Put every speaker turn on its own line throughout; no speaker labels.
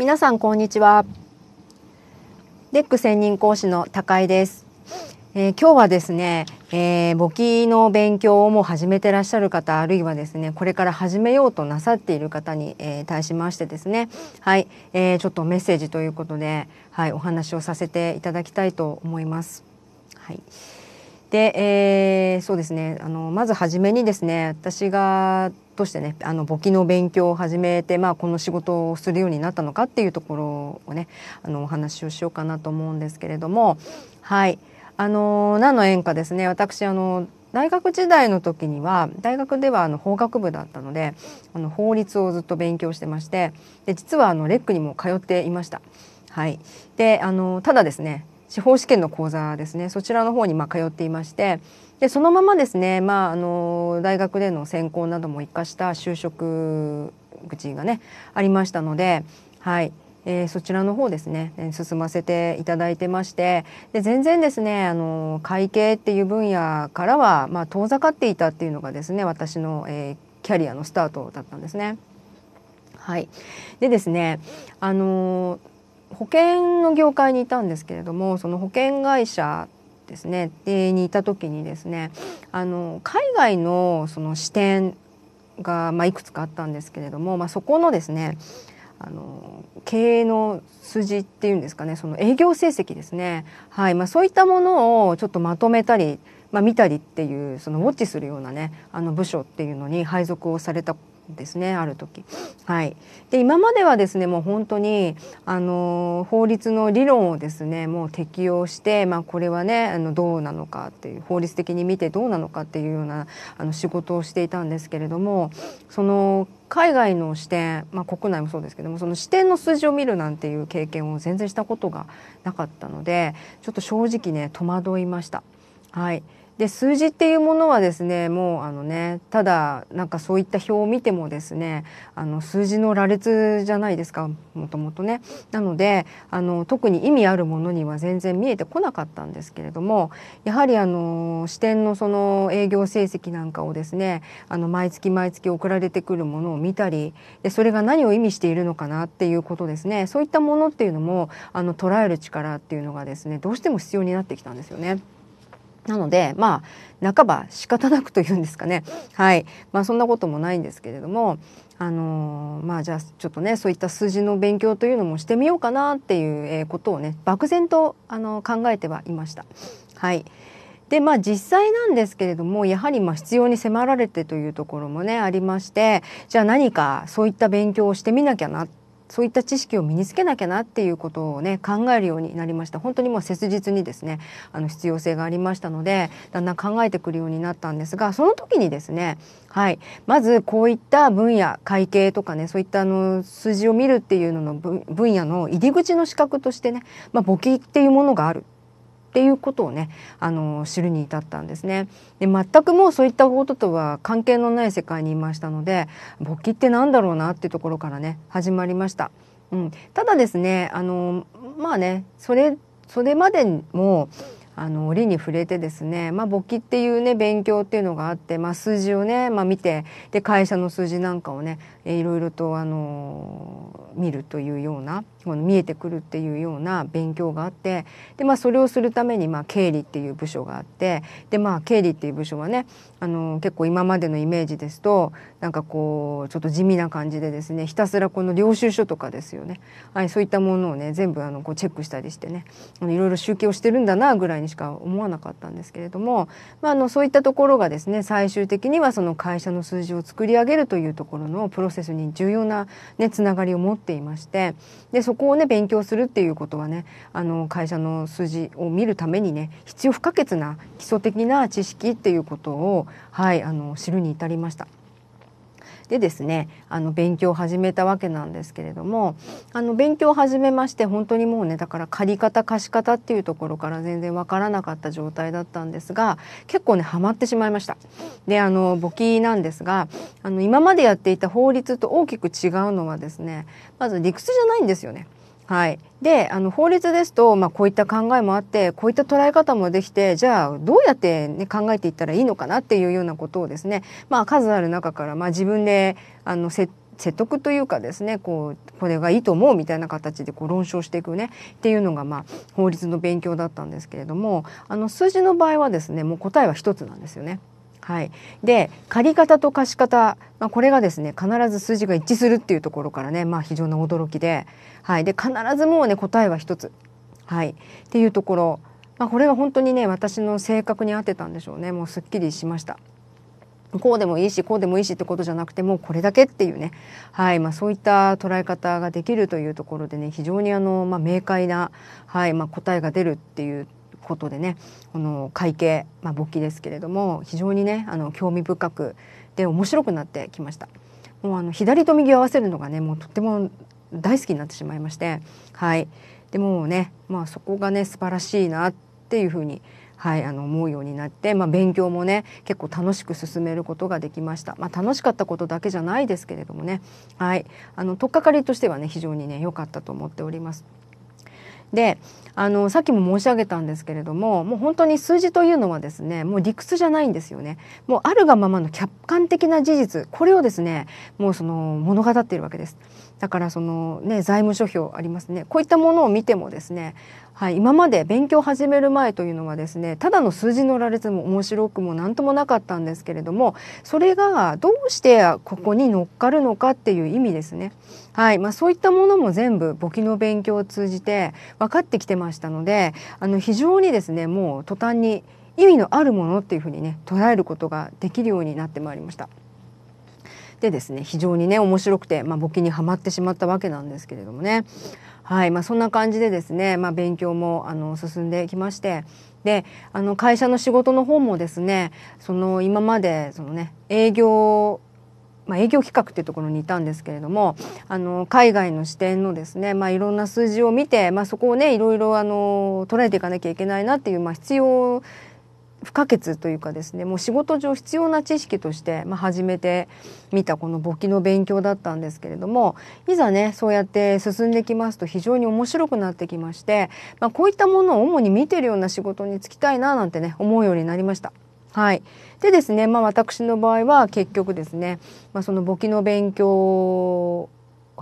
皆さんこんにちはデック専任講師の高井です、えー、今日はですね、えー、簿記の勉強をもう始めてらっしゃる方あるいはですねこれから始めようとなさっている方に、えー、対しましてですねはい、えー、ちょっとメッセージということではいお話をさせていただきたいと思いますはい。で、えー、そうですねあのまず初めにですね私がとしてねあの簿記の勉強を始めて、まあ、この仕事をするようになったのかっていうところをねあのお話をしようかなと思うんですけれどもはいあの何の縁かですね私あの大学時代の時には大学ではあの法学部だったのであの法律をずっと勉強してましてで実はあのレックにも通っていました。はい、であのただですね司法試験の講座ですねそちらの方にま通っていましてでそのままですね、まあ、あの大学での専攻なども生かした就職口がねありましたので、はいえー、そちらの方ですね進ませていただいてましてで全然ですねあの会計っていう分野からは、まあ、遠ざかっていたっていうのがですね私の、えー、キャリアのスタートだったんですね。はい、でですねあの保険の業界にいたんですけれどもその保険会社ですねでにいた時にですねあの海外のその支店が、まあ、いくつかあったんですけれども、まあ、そこのですねあの経営の筋っていうんですかねその営業成績ですね、はいまあ、そういったものをちょっとまとめたり、まあ、見たりっていうそのウォッチするようなねあの部署っていうのに配属をされたですねある時。はい、で今まではですねもう本当にあの法律の理論をですねもう適用して、まあ、これはねあのどうなのかっていう法律的に見てどうなのかっていうようなあの仕事をしていたんですけれどもその海外の視点、まあ、国内もそうですけどもその視点の数字を見るなんていう経験を全然したことがなかったのでちょっと正直ね戸惑いました。はい、で数字っていうものはですねもうあのねただなんかそういった表を見てもですねあの数字の羅列じゃないですかもともとね。なのであの特に意味あるものには全然見えてこなかったんですけれどもやはりあの支店のその営業成績なんかをですねあの毎月毎月送られてくるものを見たりでそれが何を意味しているのかなっていうことですねそういったものっていうのもあの捉える力っていうのがですねどうしても必要になってきたんですよね。なのでまあ半ば仕方なくというんですかねはいまあそんなこともないんですけれどもあのー、まあじゃあちょっとねそういった数字の勉強というのもしてみようかなっていうことをね漠然とあの考えてはいました。はいでまあ実際なんですけれどもやはりま必要に迫られてというところもねありましてじゃあ何かそういった勉強をしてみなきゃなっそういった知識を身につけなきゃなっていうことをね考えるようになりました本当にもう切実にですねあの必要性がありましたのでだんだん考えてくるようになったんですがその時にですねはいまずこういった分野会計とかねそういったあの数字を見るっていうのの分野の入り口の資格としてね、まあ、簿記っていうものがあるっていうことをねあの知るに至ったんですねで全くもうそういったこととは関係のない世界にいましたので勃起って何だろうなっていうところからね始まりました。うん、ただですねあのまあねそれそれまでもあの折に触れてですね、まあ、簿記っていうね勉強っていうのがあって、まあ、数字をね、まあ、見てで会社の数字なんかをねいろいろとあの見るというようなこの見えてくるっていうような勉強があってで、まあ、それをするために、まあ、経理っていう部署があってで、まあ、経理っていう部署はねあの結構今までのイメージですとなんかこうちょっと地味な感じでですねひたすらこの領収書とかですよね、はい、そういったものをね全部あのこうチェックしたりしてねいろいろ集計をしてるんだなぐらいにしか思わなかったんですけれども、まあ、あのそういったところがですね最終的にはその会社の数字を作り上げるというところのプロセスに重要な、ね、つながりを持っていましてでそこをね勉強するっていうことはねあの会社の数字を見るためにね必要不可欠な基礎的な知識っていうことを、はい、あの知るに至りました。でですねあの勉強を始めたわけなんですけれどもあの勉強を始めまして本当にもうねだから借り方貸し方っていうところから全然わからなかった状態だったんですが結構ねハマってしまいました。であの簿記なんですがあの今までやっていた法律と大きく違うのはですねまず理屈じゃないんですよね。はい、であの法律ですと、まあ、こういった考えもあってこういった捉え方もできてじゃあどうやって、ね、考えていったらいいのかなっていうようなことをですね、まあ、数ある中から、まあ、自分であの設説得というかですねこうこれがいいと思うみたいな形でこう論証していくねっていうのが、まあ、法律の勉強だったんですけれどもあの数字の場合はですねもう答えは一つなんですよね。はい、で借方と貸方、まあ、これがですね必ず数字が一致するっていうところからね、まあ、非常な驚きで,、はい、で必ずもうね答えは一つ、はい、っていうところ、まあ、これが本当にね私の性格に合ってたんでしょうねもうすっきりしました。こうでもいいしこうでもいいしってことじゃなくてもうこれだけっていうね、はいまあ、そういった捉え方ができるというところでね非常にあの、まあ、明快な、はいまあ、答えが出るっていうことでねこの会計、まあ、簿記ですけれども非常にねあの興味深くで面白くなってきました。もうあの左と右を合わせるのがねもうとっても大好きになってしまいましてはいでもねまあそこがね素晴らしいなっていうふうにはい、あの思うようになって、まあ、勉強もね結構楽しく進めることができました、まあ、楽しかったことだけじゃないですけれどもね、はい、あの取っかかりとしてはね非常にね良かったと思っております。であのさっきも申し上げたんですけれどももう本当に数字というのはですねもう理屈じゃないんですよねもうあるがままの客観的な事実これをですねもうその物語っているわけですだからそのね財務諸表ありますねこういったものを見てもですねはい、今まで勉強を始める前というのはですねただの数字の羅列も面白くも何ともなかったんですけれどもそれがどうしてここに乗っかるのかっていう意味ですね、はいまあ、そういったものも全部簿記の勉強を通じて分かってきてましたのであの非常にですねもう途端に意味のあるものっていうふうにね捉えることができるようになってまいりました。でですね非常にね面白くて、まあ、簿記にはまってしまったわけなんですけれどもね、はいまあ、そんな感じでですね、まあ、勉強もあの進んできましてであの会社の仕事の方もですねその今までその、ね、営業まあ、営業企画っていうところにいたんですけれどもあの海外の視点のですね、まあ、いろんな数字を見て、まあ、そこをねいろいろあの捉えていかなきゃいけないなっていう、まあ、必要不可欠というかですねもう仕事上必要な知識として、まあ、始めてみたこの簿記の勉強だったんですけれどもいざねそうやって進んできますと非常に面白くなってきまして、まあ、こういったものを主に見てるような仕事に就きたいななんてね思うようになりました。はい、でですね、まあ、私の場合は結局ですね、まあ、その簿記の勉強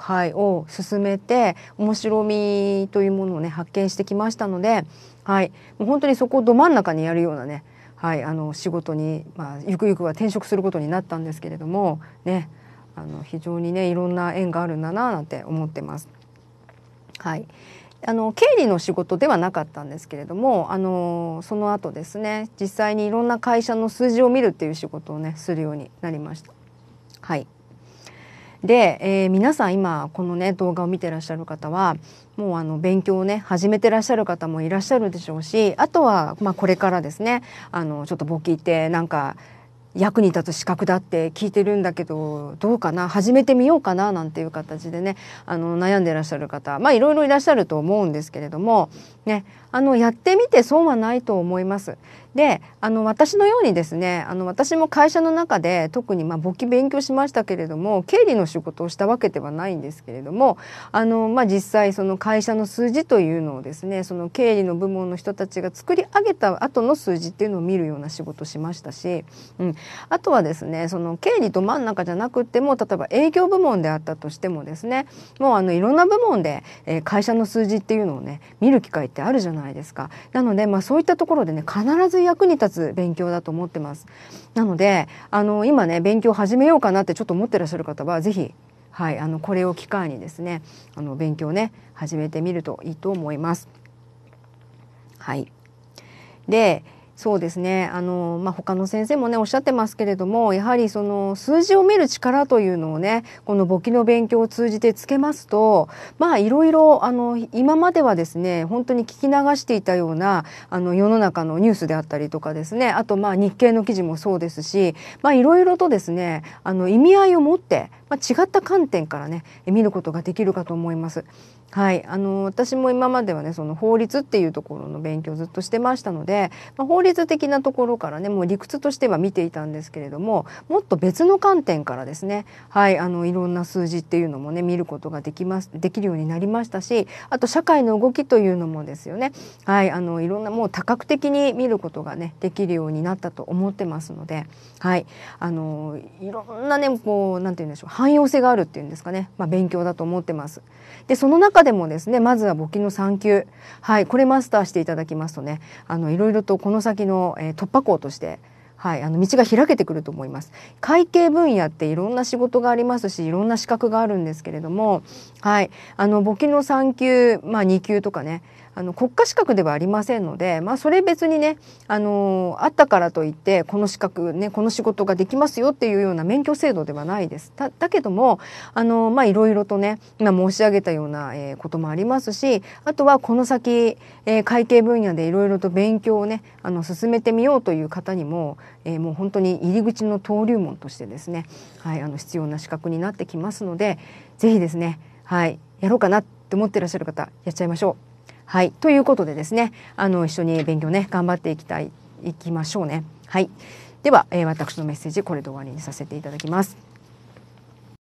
はい、を進めて面白みというものをね発見してきましたので、はい、もう本当にそこをど真ん中にやるようなね、はい、あの仕事に、まあ、ゆくゆくは転職することになったんですけれども、ね、あの非常にねいろんな縁があるんだななんて思ってます。はい、あの経理の仕事ではなかったんですけれどもあのその後ですね実際にいろんな会社の数字を見るっていう仕事をねするようになりました。はいで、えー、皆さん今このね動画を見てらっしゃる方はもうあの勉強をね始めてらっしゃる方もいらっしゃるでしょうしあとはまあこれからですねあのちょっと簿記ってなんか役に立つ資格だって聞いてるんだけどどうかな始めてみようかななんていう形でねあの悩んでいらっしゃる方まあいろいろいらっしゃると思うんですけれどもねあのやってみて損はないと思います。であの私のようにですねあの私も会社の中で特にまあ簿記勉強しましたけれども経理の仕事をしたわけではないんですけれどもあの、まあ、実際その会社の数字というのをですねその経理の部門の人たちが作り上げた後の数字っていうのを見るような仕事しましたし、うん、あとはですねその経理ど真ん中じゃなくても例えば営業部門であったとしてもですねもうあのいろんな部門で、え会社の数字っていうのをね見る機会ってあるじゃないですか。なので、まあ、そういったところでね必ず役に立つ勉強だと思ってます。なのであの今ね勉強始めようかなってちょっと思ってらっしゃる方は是非はい、あのこれを機会にですねあの勉強ね始めてみるといいと思います。はい、でそうですねあの、まあ、他の先生もねおっしゃってますけれどもやはりその数字を見る力というのをねこの簿記の勉強を通じてつけますとまあいろいろあの今まではですね本当に聞き流していたようなあの世の中のニュースであったりとかですねあとまあ日経の記事もそうですしまあいろいろとですねあの意味合いを持ってまあ、違った観点からね見ることができるかと思います。はい、あの私も今まではねその法律っていうところの勉強をずっとしてましたので、まあ、法律的なところからねもう理屈としては見ていたんですけれどももっと別の観点からですね、はい、あのいろんな数字っていうのもね見ることができますできるようになりましたしあと社会の動きというのもですよね、はい、あのいろんなもう多角的に見ることがねできるようになったと思ってますので、はい、あのいろんなねこうて言うんでしょう汎用性があるっていうんですかね、まあ、勉強だと思ってます。でその中でもですねまずは簿記の3級、はい、これマスターしていただきますとねあのいろいろとこの先の、えー、突破口としてはい、あの道が開けてくると思います。会計分野っていろんな仕事がありますし、いろんな資格があるんですけれども、はい、あの簿記の3級、まあ2級とかね、あの国家資格ではありませんので、まあ、それ別にね、あのあったからといってこの資格、ね、この仕事ができますよっていうような免許制度ではないです。だだけどもあの、まいろいろとね今申し上げたような、えー、こともありますしあとはこの先、えー、会計分野でいろいろと勉強をねあの進めてみようという方にも、えー、もう本当に入り口の登竜門としてですね、はい、あの必要な資格になってきますので是非ですね、はい、やろうかなって思ってらっしゃる方やっちゃいましょう。はい、ということでですね、あの一緒に勉強ね頑張っていきたいいきましょうね。はい、では、えー、私のメッセージこれで終わりにさせていただきます。